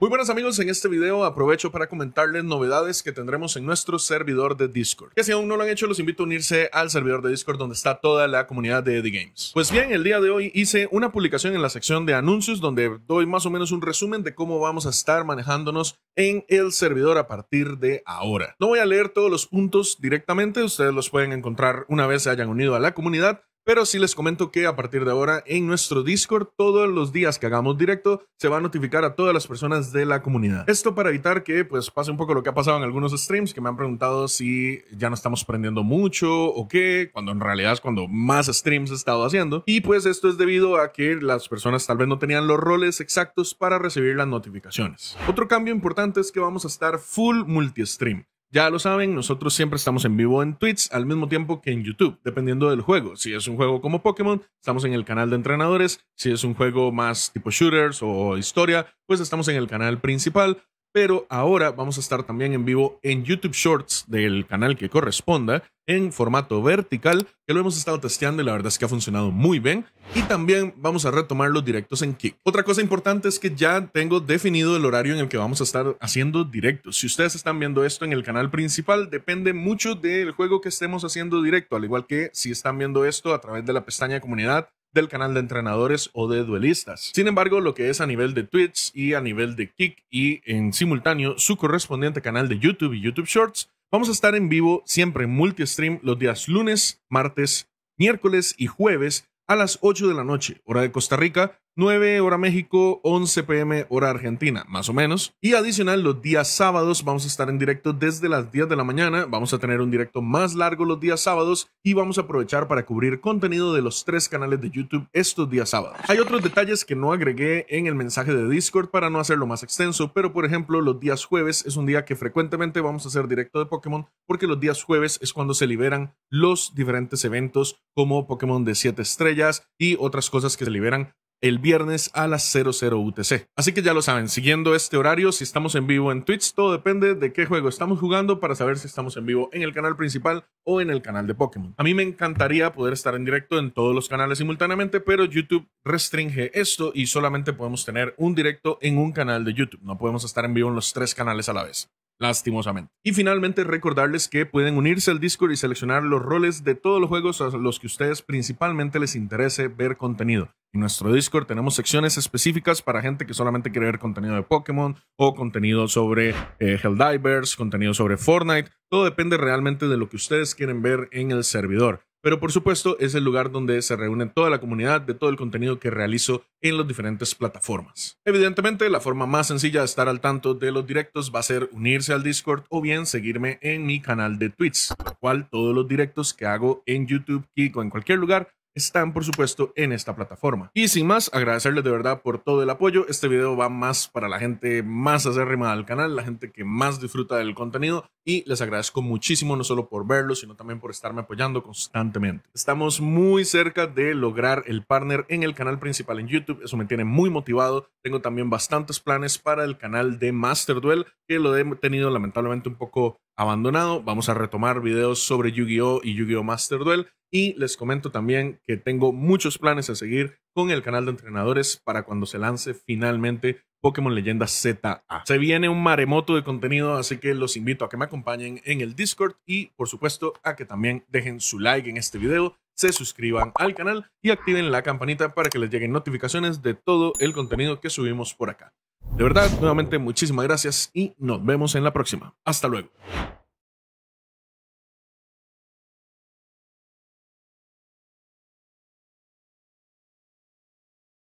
Muy buenas amigos, en este video aprovecho para comentarles novedades que tendremos en nuestro servidor de Discord. Que si aún no lo han hecho, los invito a unirse al servidor de Discord donde está toda la comunidad de Eddie Games. Pues bien, el día de hoy hice una publicación en la sección de anuncios donde doy más o menos un resumen de cómo vamos a estar manejándonos en el servidor a partir de ahora. No voy a leer todos los puntos directamente, ustedes los pueden encontrar una vez se hayan unido a la comunidad, pero sí les comento que a partir de ahora en nuestro Discord, todos los días que hagamos directo, se va a notificar a todas las personas de la comunidad. Esto para evitar que pues pase un poco lo que ha pasado en algunos streams que me han preguntado si ya no estamos prendiendo mucho o qué, cuando en realidad es cuando más streams he estado haciendo. Y pues esto es debido a que las personas tal vez no tenían los roles exactos para recibir las notificaciones. Otro cambio importante es que vamos a estar full multi-stream. Ya lo saben, nosotros siempre estamos en vivo en Twitch al mismo tiempo que en YouTube, dependiendo del juego. Si es un juego como Pokémon, estamos en el canal de entrenadores. Si es un juego más tipo shooters o historia, pues estamos en el canal principal pero ahora vamos a estar también en vivo en YouTube Shorts del canal que corresponda, en formato vertical, que lo hemos estado testeando y la verdad es que ha funcionado muy bien. Y también vamos a retomar los directos en Kick. Otra cosa importante es que ya tengo definido el horario en el que vamos a estar haciendo directos. Si ustedes están viendo esto en el canal principal, depende mucho del juego que estemos haciendo directo, al igual que si están viendo esto a través de la pestaña de comunidad del canal de entrenadores o de duelistas. Sin embargo, lo que es a nivel de tweets y a nivel de Kick y en simultáneo su correspondiente canal de YouTube y YouTube Shorts, vamos a estar en vivo siempre en multi-stream los días lunes, martes, miércoles y jueves a las 8 de la noche, hora de Costa Rica, 9 hora México, 11 pm hora Argentina, más o menos. Y adicional, los días sábados vamos a estar en directo desde las 10 de la mañana. Vamos a tener un directo más largo los días sábados y vamos a aprovechar para cubrir contenido de los tres canales de YouTube estos días sábados. Hay otros detalles que no agregué en el mensaje de Discord para no hacerlo más extenso, pero por ejemplo, los días jueves es un día que frecuentemente vamos a hacer directo de Pokémon porque los días jueves es cuando se liberan los diferentes eventos como Pokémon de 7 estrellas y otras cosas que se liberan el viernes a las 00 UTC. Así que ya lo saben, siguiendo este horario, si estamos en vivo en Twitch, todo depende de qué juego estamos jugando para saber si estamos en vivo en el canal principal o en el canal de Pokémon. A mí me encantaría poder estar en directo en todos los canales simultáneamente, pero YouTube restringe esto y solamente podemos tener un directo en un canal de YouTube. No podemos estar en vivo en los tres canales a la vez lastimosamente. Y finalmente recordarles que pueden unirse al Discord y seleccionar los roles de todos los juegos a los que ustedes principalmente les interese ver contenido. En nuestro Discord tenemos secciones específicas para gente que solamente quiere ver contenido de Pokémon o contenido sobre eh, Helldivers, contenido sobre Fortnite. Todo depende realmente de lo que ustedes quieren ver en el servidor. Pero por supuesto es el lugar donde se reúne toda la comunidad de todo el contenido que realizo en las diferentes plataformas. Evidentemente la forma más sencilla de estar al tanto de los directos va a ser unirse al Discord o bien seguirme en mi canal de Twitch, cual todos los directos que hago en YouTube, Kik o en cualquier lugar están por supuesto en esta plataforma. Y sin más, agradecerles de verdad por todo el apoyo. Este video va más para la gente más acérrima del canal, la gente que más disfruta del contenido y les agradezco muchísimo no solo por verlo, sino también por estarme apoyando constantemente. Estamos muy cerca de lograr el partner en el canal principal en YouTube, eso me tiene muy motivado. Tengo también bastantes planes para el canal de Master Duel, que lo he tenido lamentablemente un poco abandonado. Vamos a retomar videos sobre Yu-Gi-Oh y Yu-Gi-Oh Master Duel. Y les comento también que tengo muchos planes a seguir con el canal de entrenadores para cuando se lance finalmente Pokémon Leyenda ZA. Se viene un maremoto de contenido, así que los invito a que me acompañen en el Discord y por supuesto a que también dejen su like en este video, se suscriban al canal y activen la campanita para que les lleguen notificaciones de todo el contenido que subimos por acá. De verdad, nuevamente muchísimas gracias y nos vemos en la próxima. Hasta luego.